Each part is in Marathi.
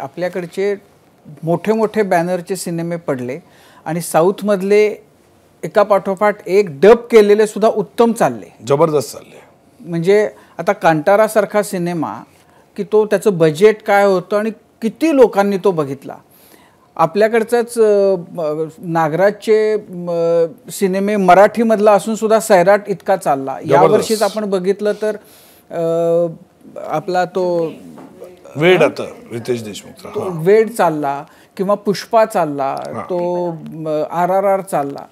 आपल्याकडचे मोठे मोठे बॅनरचे सिनेमे पडले आणि साऊथमधले एका पाठोपाठ एक डब केलेले सुद्धा उत्तम चालले जबरदस्त चालले म्हणजे आता कांटारासारखा सिनेमा की तो त्याचं बजेट काय होतं आणि किती लोकांनी तो बघितला आपल्याकडचाच नागराजचे सिनेमे मराठीमधला असून सुद्धा सैराट इतका चालला यावर्षीच आपण बघितलं तर आपला तो वेड आता रितेश देशमुख वेड चालला किंवा पुष्पा चालला तो आर आर आर चालला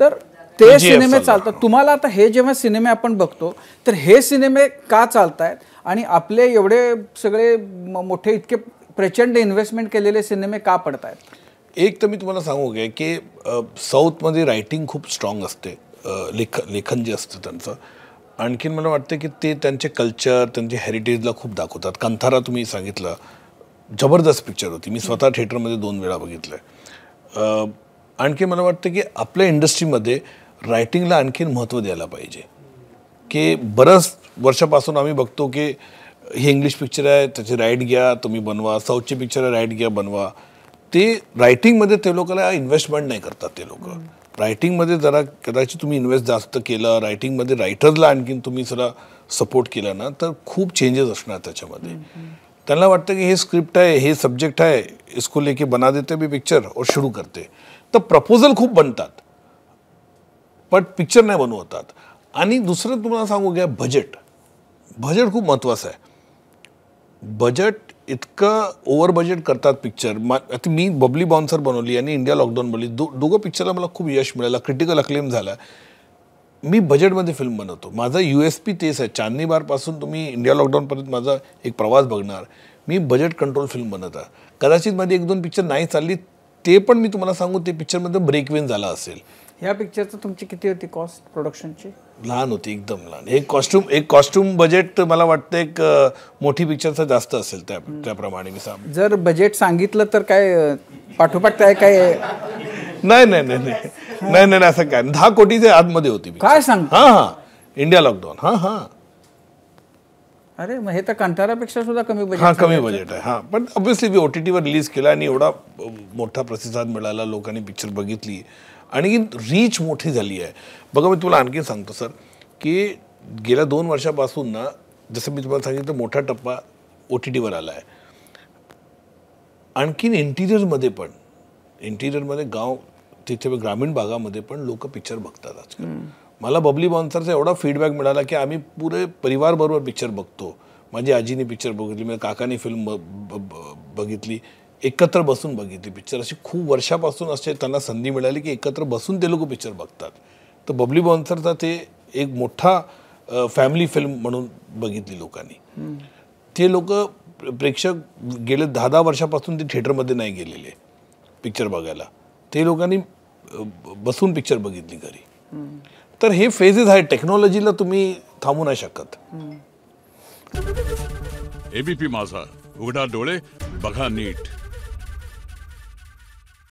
तर ते सिनेमे चालतात तुम्हाला आता हे जेव्हा सिनेमे आपण बघतो तर हे सिनेमे का चालतायत आणि आपले एवढे सगळे मोठे इतके प्रचंड इन्व्हेस्टमेंट केलेले सिनेमे का पडतायत एक तर मी तुम्हाला सांगू घे की साऊथमध्ये रायटिंग खूप स्ट्रॉंग असते लेखन जे असतं त्यांचं आणखीन मला वाटतं की ते त्यांचे कल्चर त्यांचे हेरिटेजला खूप दाखवतात कंथारा तुम्ही सांगितलं जबरदस्त पिक्चर होती मी स्वतः थिएटरमध्ये दोन वेळा बघितलं आणखी मला वाटतं की आपल्या इंडस्ट्रीमध्ये रायटिंगला आणखीन महत्त्व द्यायला पाहिजे की बरंच वर्षापासून आम्ही बघतो की हे इंग्लिश पिक्चर आहे त्याची राईट घ्या तुम्ही बनवा साऊथची पिक्चर आहे राईट घ्या बनवा ते रायटिंगमध्ये ते लोकांना इन्व्हेस्टमेंट नाही करतात ते लोक रायटिंगमध्ये जरा कदाचित तुम्ही इन्व्हेस्ट जास्त केलं रायटिंगमध्ये रायटरला आणखीन तुम्ही जरा सपोर्ट केला ना तर खूप चेंजेस असणार त्याच्यामध्ये त्यांना वाटतं की हे स्क्रिप्ट आहे हे सब्जेक्ट आहे इसको लेके बना देते मी पिक्चर और शुरू करते तर प्रपोजल खूप बनतात पण पिक्चर नाही होतात आणि दुसरं तुम्हाला सांगू घ्या बजेट बजेट खूप महत्त्वाचं आहे बजेट इतकं ओव्हर बजेट करतात पिक्चर आता मी बबली बाउन्सर बनवली आणि इंडिया लॉकडाऊन बनली दो दोघं पिक्चरला मला खूप यश मिळालं क्रिटिकल अक्लेम झाला मी बजेटमध्ये फिल्म बनवतो माझा यू एस पी तेच आहे चांदनी बारपासून तुम्ही इंडिया लॉकडाऊनपर्यंत माझा एक प्रवास बघणार मी बजेट कंट्रोल फिल्म बनवता कदाचित माझी एक दोन पिक्चर नाही चालली ते पण मी तुम्हाला सांगू ते पिक्चरमध्ये वेन झाला असेल या पिक्चरचं तुमची किती होती कॉस्ट प्रोडक्शनची लहान होती एकदम लहान एक कॉस्ट्यूम एक कॉस्ट्यूम बजेट मला वाटतं एक मोठी पिक्चरचा जास्त असेल त्या त्याप्रमाणे मी सांग जर बजेट सांगितलं तर काय पाठोपाठ काय काय नाही नाही नाही नाही नाही नाही असं काय दहा कोटीच्या आतमध्ये होती काय सांग हां हां इंडिया लॉकडाऊन हां हां अरे मग हे तर कंटारापेक्षा सुद्धा कमी बजेट हां कमी बजेट आहे हा पण ऑब्व्हियसली मी ओ टी टीवर रिलीज केला आणि एवढा मोठा प्रतिसाद मिळाला लोकांनी पिक्चर बघितली आणि रीच मोठी झाली आहे बघा मी तुला आणखी सांगतो सर की गेल्या दोन वर्षापासून ना जसं मी तुम्हाला सांगितलं मोठा टप्पा ओ टी टीवर आला आहे आणखीन इंटिरियरमध्ये पण इंटिरियरमध्ये गाव तिथे ग्रामीण भागामध्ये पण लोक पिक्चर बघतात आजकाल मला बबली बॉन्सरचा एवढा फीडबॅक मिळाला की आम्ही पुरे परिवारबरोबर पिक्चर बघतो माझी आजीने पिक्चर बघितली माझ्या काकाने फिल्म बघितली एकत्र बसून बघितली पिक्चर अशी खूप वर्षापासून असे त्यांना संधी मिळाली की एकत्र बसून ते लोक पिक्चर बघतात तर बबली बॉन्सरचा ते एक मोठा फॅमिली फिल्म म्हणून बघितली लोकांनी ते लोक प्रेक्षक गेले दहा दहा वर्षापासून ते थिएटरमध्ये नाही गेलेले पिक्चर बघायला ते लोकांनी बसून पिक्चर बघितली घरी तर हे फेजेस आहेत टेक्नॉलॉजीला तुम्ही थांबू नाही शकत एबीपी माझा उघडा डोळे बघा नीट